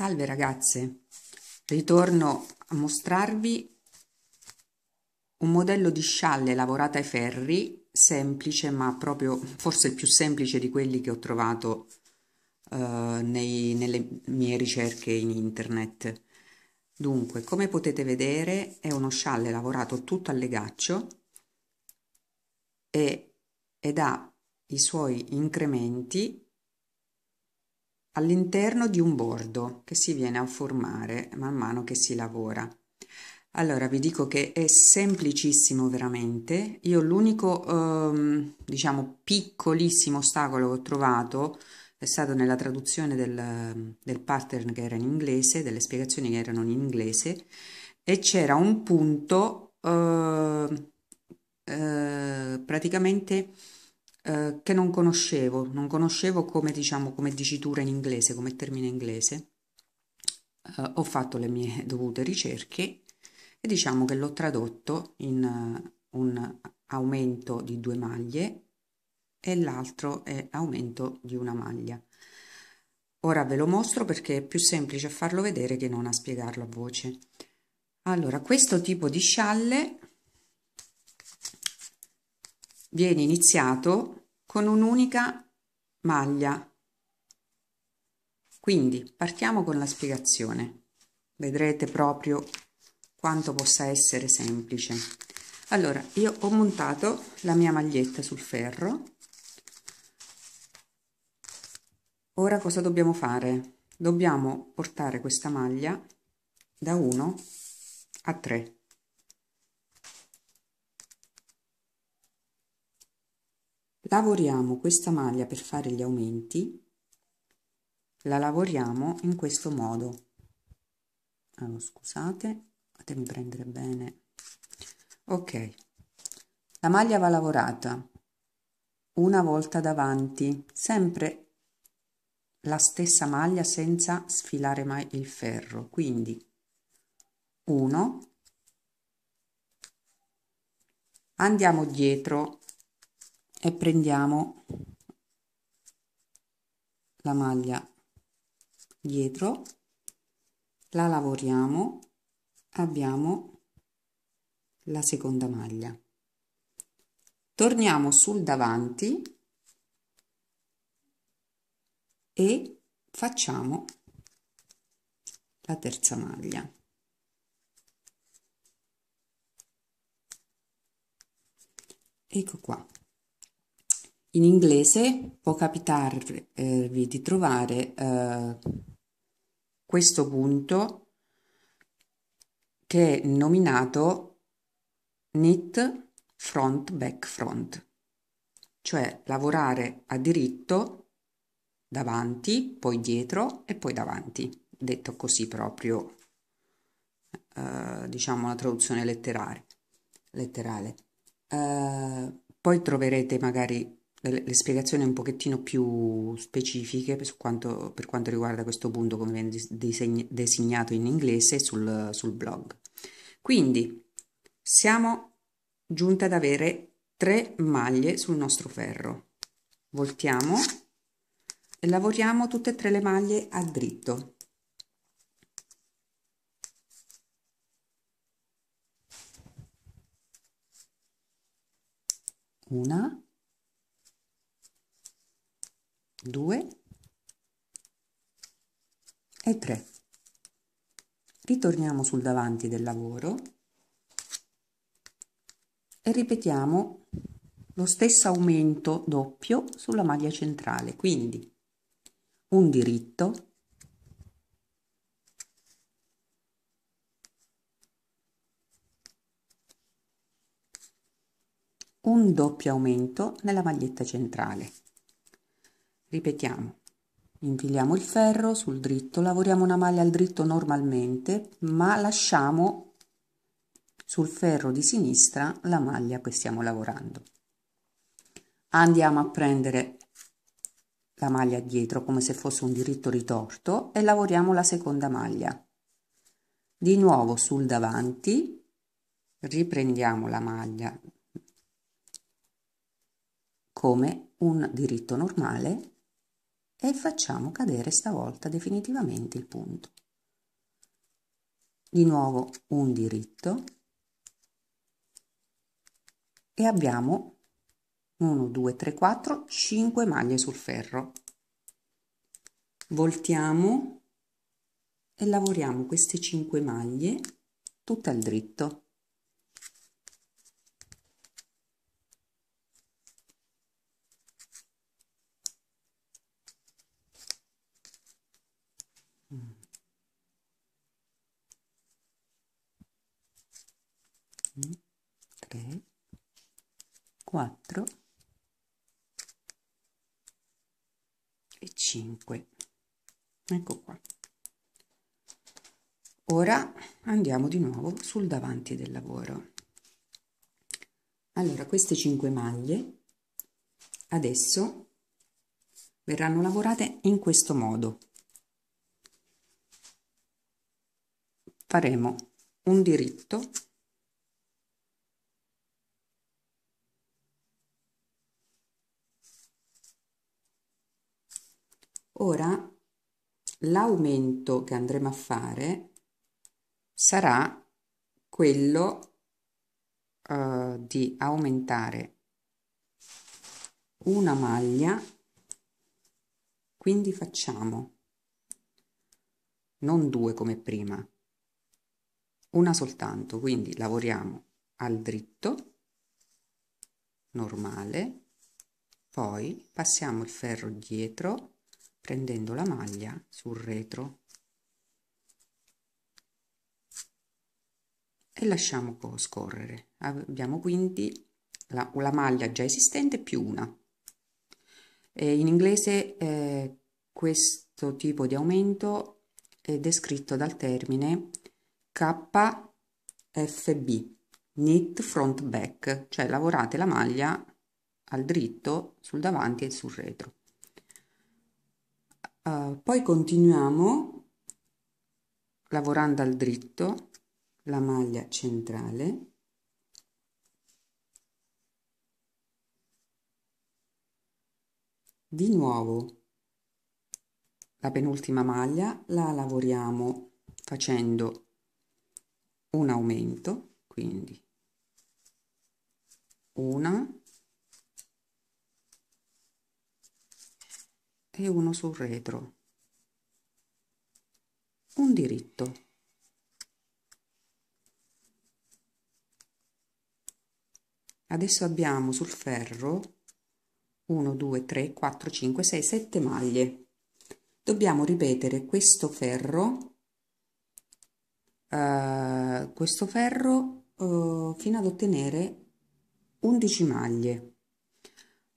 Salve ragazze, ritorno a mostrarvi un modello di scialle lavorata ai ferri, semplice ma proprio forse il più semplice di quelli che ho trovato eh, nei, nelle mie ricerche in internet. Dunque, come potete vedere è uno scialle lavorato tutto a legaccio e, ed ha i suoi incrementi all'interno di un bordo che si viene a formare man mano che si lavora. Allora vi dico che è semplicissimo veramente, io l'unico ehm, diciamo piccolissimo ostacolo che ho trovato è stato nella traduzione del, del pattern che era in inglese, delle spiegazioni che erano in inglese e c'era un punto eh, eh, praticamente eh, che non conoscevo, non conoscevo come, diciamo, come dicitura in inglese, come termine inglese. Eh, ho fatto le mie dovute ricerche e diciamo che l'ho tradotto in uh, un aumento di due maglie e l'altro è aumento di una maglia. Ora ve lo mostro perché è più semplice a farlo vedere che non a spiegarlo a voce. Allora, questo tipo di scialle viene iniziato con un'unica maglia. Quindi partiamo con la spiegazione. Vedrete proprio quanto possa essere semplice. Allora, io ho montato la mia maglietta sul ferro. Ora cosa dobbiamo fare? Dobbiamo portare questa maglia da 1 a 3. lavoriamo questa maglia per fare gli aumenti la lavoriamo in questo modo allora, scusate fatemi prendere bene ok la maglia va lavorata una volta davanti sempre la stessa maglia senza sfilare mai il ferro quindi 1 andiamo dietro e prendiamo la maglia dietro la lavoriamo abbiamo la seconda maglia torniamo sul davanti e facciamo la terza maglia ecco qua in inglese può capitarvi di trovare eh, questo punto che è nominato knit front back front, cioè lavorare a diritto davanti, poi dietro e poi davanti, detto così proprio, eh, diciamo la traduzione letterale. letterale. Eh, poi troverete magari le, le spiegazioni un pochettino più specifiche per quanto, per quanto riguarda questo punto come viene disegn- designato in inglese sul, sul blog. Quindi siamo giunte ad avere tre maglie sul nostro ferro. Voltiamo e lavoriamo tutte e tre le maglie a dritto. Una 2 e 3 ritorniamo sul davanti del lavoro e ripetiamo lo stesso aumento doppio sulla maglia centrale quindi un diritto un doppio aumento nella maglietta centrale Ripetiamo. Infiliamo il ferro sul dritto, lavoriamo una maglia al dritto normalmente, ma lasciamo sul ferro di sinistra la maglia che stiamo lavorando. Andiamo a prendere la maglia dietro come se fosse un diritto ritorto e lavoriamo la seconda maglia. Di nuovo sul davanti riprendiamo la maglia come un diritto normale e facciamo cadere stavolta definitivamente il punto. Di nuovo un diritto e abbiamo 1, 2, 3, 4, 5 maglie sul ferro. Voltiamo e lavoriamo queste 5 maglie tutte al dritto. 3 4 e 5 ecco qua ora andiamo di nuovo sul davanti del lavoro allora queste 5 maglie adesso verranno lavorate in questo modo faremo un diritto Ora l'aumento che andremo a fare sarà quello eh, di aumentare una maglia quindi facciamo non due come prima una soltanto quindi lavoriamo al dritto normale poi passiamo il ferro dietro prendendo la maglia sul retro e lasciamo scorrere abbiamo quindi la, la maglia già esistente più una e in inglese eh, questo tipo di aumento è descritto dal termine KFB knit front back cioè lavorate la maglia al dritto sul davanti e sul retro Uh, poi continuiamo lavorando al dritto la maglia centrale di nuovo la penultima maglia la lavoriamo facendo un aumento quindi una e uno sul retro. Un diritto. Adesso abbiamo sul ferro 1, 2, 3, 4, 5, 6, 7 maglie. Dobbiamo ripetere questo ferro, uh, questo ferro uh, fino ad ottenere 11 maglie.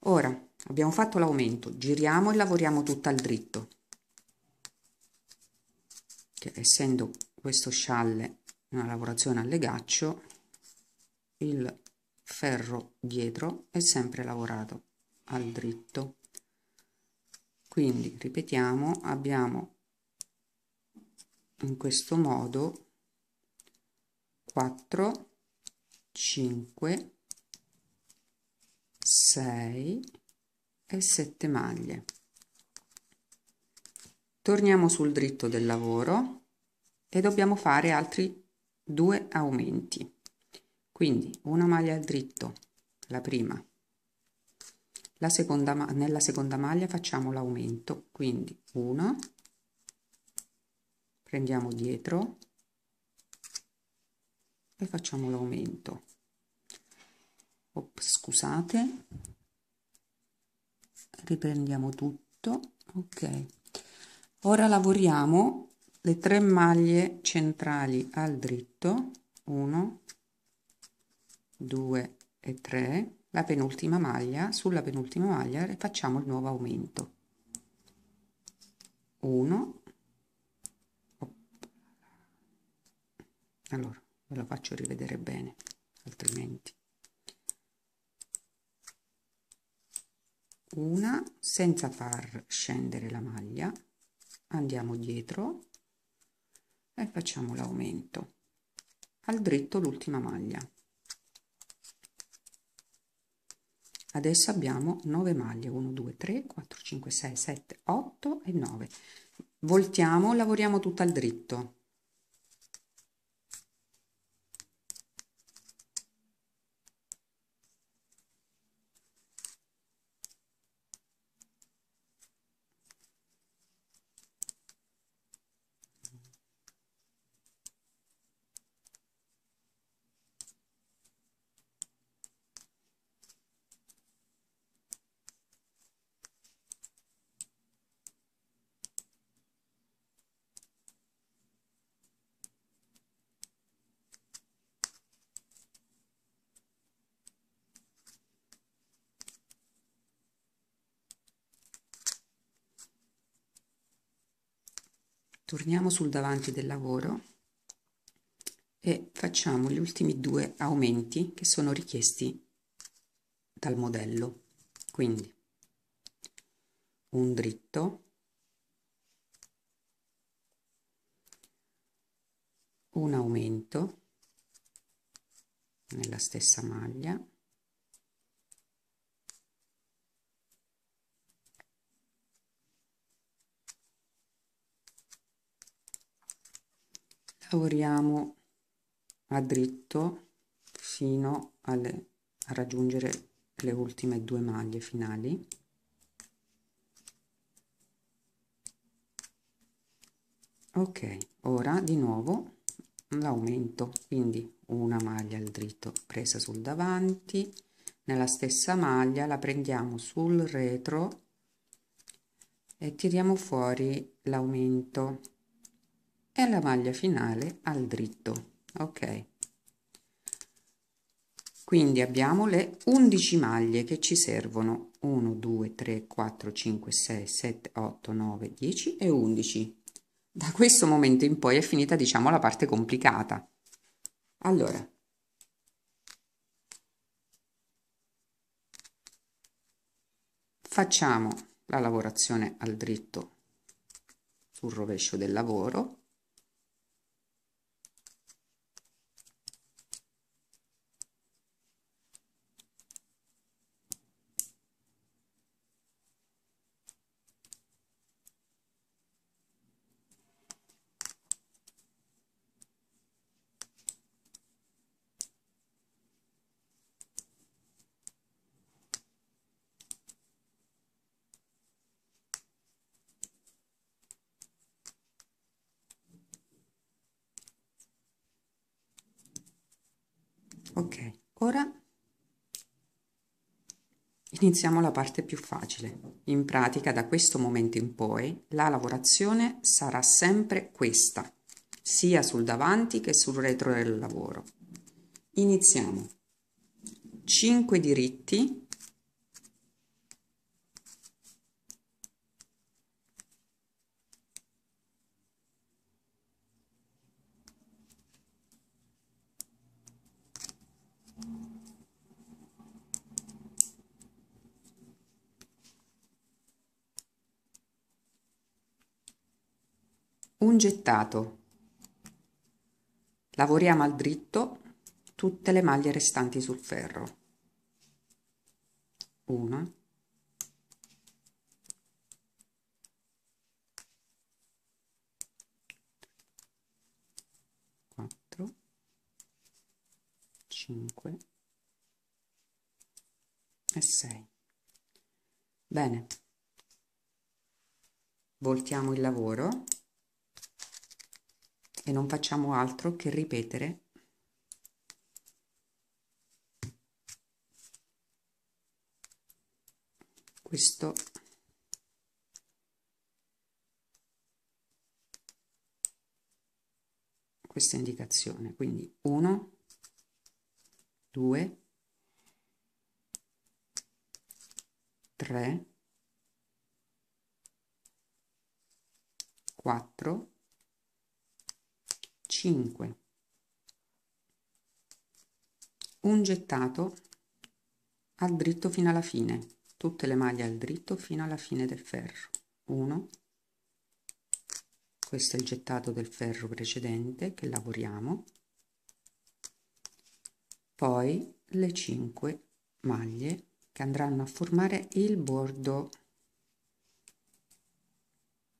Ora Abbiamo fatto l'aumento, giriamo e lavoriamo tutto al dritto. Che essendo questo scialle una lavorazione al legaccio, il ferro dietro è sempre lavorato al dritto. Quindi ripetiamo, abbiamo in questo modo 4 5 6 e 7 maglie torniamo sul dritto del lavoro e dobbiamo fare altri due aumenti quindi una maglia al dritto la prima la seconda nella seconda maglia facciamo l'aumento quindi 1 prendiamo dietro e facciamo l'aumento scusate riprendiamo tutto ok ora lavoriamo le tre maglie centrali al dritto 1 2 e 3 la penultima maglia sulla penultima maglia facciamo il nuovo aumento 1 allora ve lo faccio rivedere bene una senza far scendere la maglia andiamo dietro e facciamo l'aumento al dritto l'ultima maglia adesso abbiamo 9 maglie 1 2 3 4 5 6 7 8 e 9 voltiamo lavoriamo tutto al dritto torniamo sul davanti del lavoro e facciamo gli ultimi due aumenti che sono richiesti dal modello quindi un dritto un aumento nella stessa maglia lavoriamo a dritto fino alle, a raggiungere le ultime due maglie finali ok ora di nuovo l'aumento quindi una maglia al dritto presa sul davanti nella stessa maglia la prendiamo sul retro e tiriamo fuori l'aumento e la maglia finale al dritto ok quindi abbiamo le 11 maglie che ci servono 1 2 3 4 5 6 7 8 9 10 e 11 da questo momento in poi è finita diciamo la parte complicata allora facciamo la lavorazione al dritto sul rovescio del lavoro ok ora iniziamo la parte più facile in pratica da questo momento in poi la lavorazione sarà sempre questa sia sul davanti che sul retro del lavoro iniziamo 5 diritti un gettato. Lavoriamo al dritto tutte le maglie restanti sul ferro. 1 4 5 e 6. Bene. Voltiamo il lavoro e non facciamo altro che ripetere questo questa indicazione quindi 1 2 3 4 5 un gettato al dritto fino alla fine tutte le maglie al dritto fino alla fine del ferro 1 questo è il gettato del ferro precedente che lavoriamo poi le 5 maglie che andranno a formare il bordo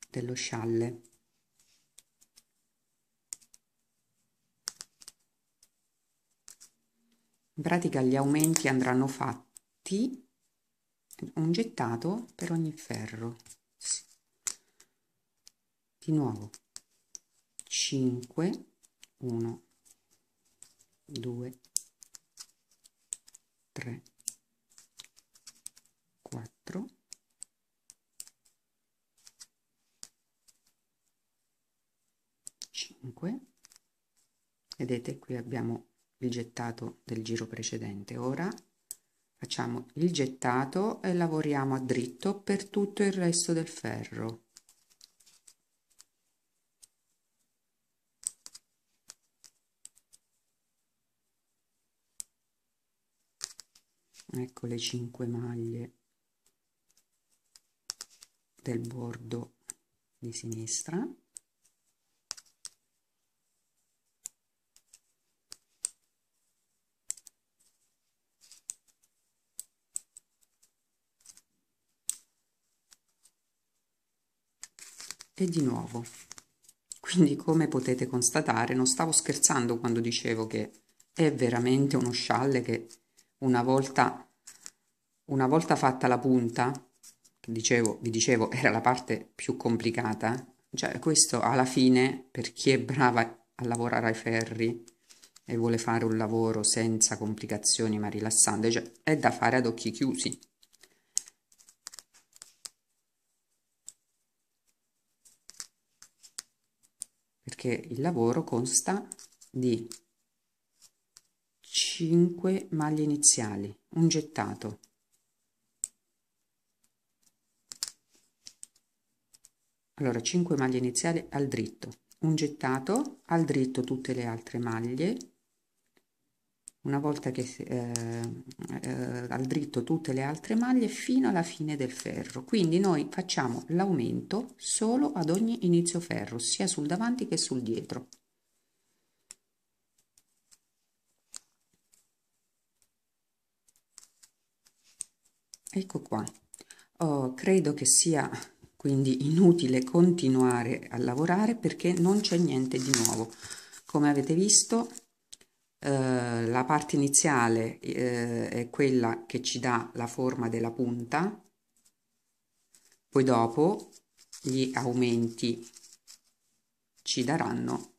dello scialle in pratica gli aumenti andranno fatti un gettato per ogni ferro di nuovo 5 1 2 3 4 5 vedete qui abbiamo il gettato del giro precedente ora facciamo il gettato e lavoriamo a dritto per tutto il resto del ferro ecco le 5 maglie del bordo di sinistra e di nuovo. Quindi come potete constatare non stavo scherzando quando dicevo che è veramente uno scialle che una volta, una volta fatta la punta, che dicevo, vi dicevo era la parte più complicata, cioè questo alla fine per chi è brava a lavorare ai ferri e vuole fare un lavoro senza complicazioni ma rilassante, cioè è da fare ad occhi chiusi. che il lavoro consta di 5 maglie iniziali, un gettato, allora 5 maglie iniziali al dritto un gettato al dritto tutte le altre maglie una volta che eh, eh, al dritto tutte le altre maglie fino alla fine del ferro quindi noi facciamo l'aumento solo ad ogni inizio ferro sia sul davanti che sul dietro ecco qua oh, credo che sia quindi inutile continuare a lavorare perché non c'è niente di nuovo come avete visto eh, la parte iniziale eh, è quella che ci dà la forma della punta, poi dopo gli aumenti ci daranno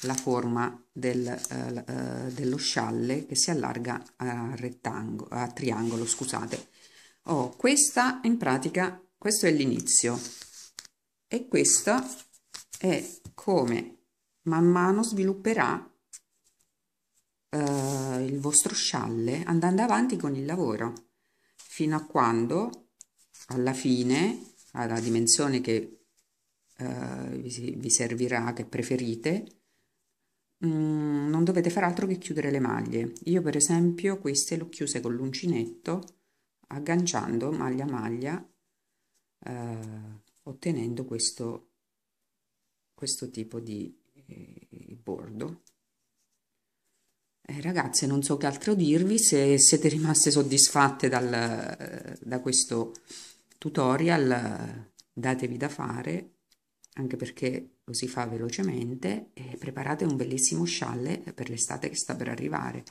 la forma del, eh, eh dello scialle che si allarga a, rettangolo, a triangolo. Scusate. Oh, questa in pratica, questo è l'inizio e questa è come man mano svilupperà eh, il vostro scialle andando avanti con il lavoro fino a quando alla fine alla dimensione che eh, vi, servirà che preferite mm, non dovete far altro che chiudere le maglie io per esempio queste le ho chiuse con l'uncinetto agganciando maglia a maglia eh, ottenendo questo questo tipo di eh, il bordo eh, ragazze non so che altro dirvi se siete rimaste soddisfatte dal, eh, da questo tutorial datevi da fare anche perché lo si fa velocemente e preparate un bellissimo scialle per l'estate che sta per arrivare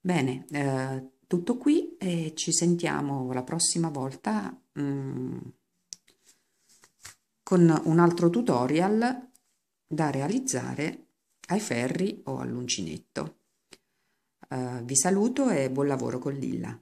bene eh, tutto qui e ci sentiamo la prossima volta mh, mm, con un altro tutorial da realizzare ai ferri o all'uncinetto. Uh, vi saluto e buon lavoro con Lilla.